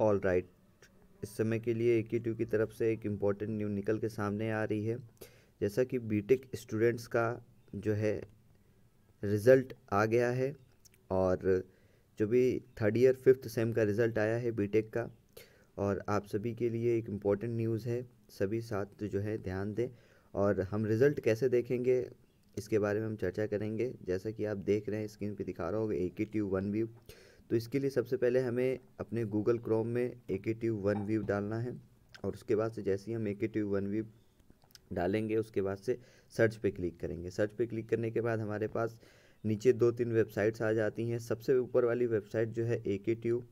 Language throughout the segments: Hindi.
ऑल राइट इस समय के लिए ए की की तरफ से एक इम्पॉर्टेंट न्यू निकल के सामने आ रही है जैसा कि बीटेक स्टूडेंट्स का जो है रिज़ल्ट आ गया है और जो भी थर्ड ईयर फिफ्थ सेम का रिज़ल्ट आया है बीटेक का और आप सभी के लिए एक इम्पॉर्टेंट न्यूज़ है सभी साथ जो है ध्यान दें और हम रिज़ल्ट कैसे देखेंगे इसके बारे में हम चर्चा करेंगे जैसा कि आप देख रहे हैं स्क्रीन पे दिखा रहा होगा ए के ट्यू वन व्यू तो इसके लिए सबसे पहले हमें अपने गूगल क्रोम में ए के ट्यूब वन व्यू डालना है और उसके बाद से जैसे ही हम A K tube one view डालेंगे उसके बाद से सर्च पे क्लिक करेंगे सर्च पे क्लिक करने के बाद हमारे पास नीचे दो तीन वेबसाइट्स आ जाती हैं सबसे ऊपर वाली वेबसाइट जो है A K tube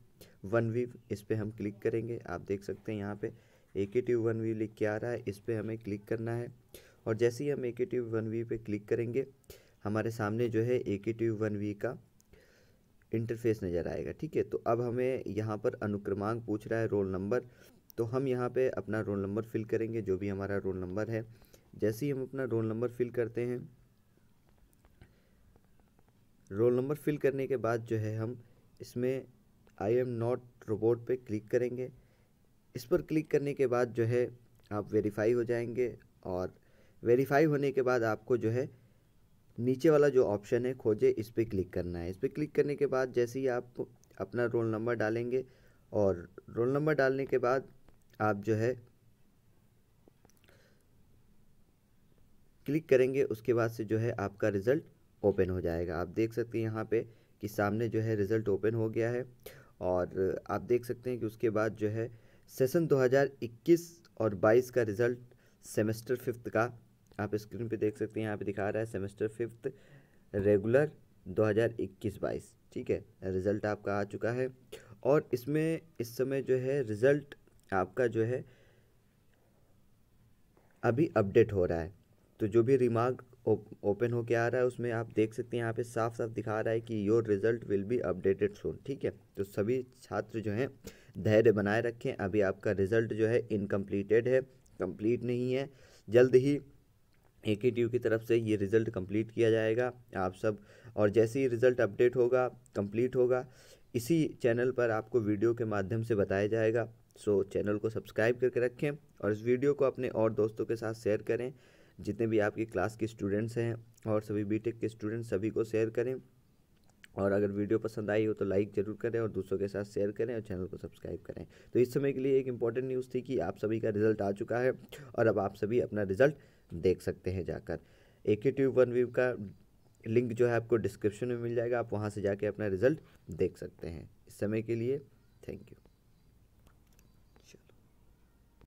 one view इस पर हम क्लिक करेंगे आप देख सकते हैं यहाँ पर ए के ट्यूब वन व्यू लिख के आ रहा है इस पर हमें क्लिक करना है और जैसे ही हम A K tube one view पर क्लिक करेंगे हमारे सामने जो है A K tube one view का इंटरफेस नज़र आएगा ठीक है तो अब हमें यहाँ पर अनुक्रमांक पूछ रहा है रोल नंबर तो हम यहाँ पे अपना रोल नंबर फिल करेंगे जो भी हमारा रोल नंबर है जैसे ही हम अपना रोल नंबर फिल करते हैं रोल नंबर फिल करने के बाद जो है हम इसमें आई एम नॉट रोबोट पे क्लिक करेंगे इस पर क्लिक करने के बाद जो है आप वेरीफाई हो जाएंगे और वेरीफाई होने के बाद आपको जो है नीचे वाला जो ऑप्शन है खोजे इस पर क्लिक करना है इस पर क्लिक करने के बाद जैसे ही आप अपना रोल नंबर डालेंगे और रोल नंबर डालने के बाद आप जो है क्लिक करेंगे उसके बाद से जो है आपका रिज़ल्ट ओपन हो जाएगा आप देख सकते हैं यहाँ पे कि सामने जो है रिज़ल्ट ओपन हो गया है और आप देख सकते हैं कि उसके बाद जो है सेशन 2021 और 22 का रिज़ल्ट सेमेस्टर फिफ्थ का आप स्क्रीन पे देख सकते हैं यहाँ पे दिखा रहा है सेमेस्टर फिफ्थ रेगुलर 2021-22 ठीक है रिज़ल्ट आपका आ चुका है और इसमें इस समय जो है रिज़ल्ट आपका जो है अभी अपडेट हो रहा है तो जो भी रिमार्क ओपन होके आ रहा है उसमें आप देख सकते हैं यहाँ पे साफ साफ दिखा रहा है कि your result will be updated soon ठीक है तो सभी छात्र जो हैं धैर्य बनाए रखें अभी आपका रिजल्ट जो है इनकम्प्लीटेड है कंप्लीट नहीं है जल्द ही ए के टी यू की तरफ से ये रिज़ल्ट कंप्लीट किया जाएगा आप सब और जैसे ही रिज़ल्ट अपडेट होगा कंप्लीट होगा इसी चैनल पर आपको वीडियो के माध्यम से बताया जाएगा सो चैनल को सब्सक्राइब करके रखें और इस वीडियो को अपने और दोस्तों के साथ शेयर करें जितने भी आपके क्लास के स्टूडेंट्स हैं और सभी बीटेक के स्टूडेंट्स सभी को शेयर करें और अगर वीडियो पसंद आई हो तो लाइक ज़रूर करें और दूसरों के साथ शेयर करें और चैनल को सब्सक्राइब करें तो इस समय के लिए एक इम्पॉर्टेंट न्यूज़ थी कि आप सभी का रिज़ल्ट आ चुका है और अब आप सभी अपना रिज़ल्ट देख सकते हैं जाकर एक के ट्यूब वन व्यू का लिंक जो है आपको डिस्क्रिप्शन में मिल जाएगा आप वहाँ से जाके अपना रिजल्ट देख सकते हैं इस समय के लिए थैंक यू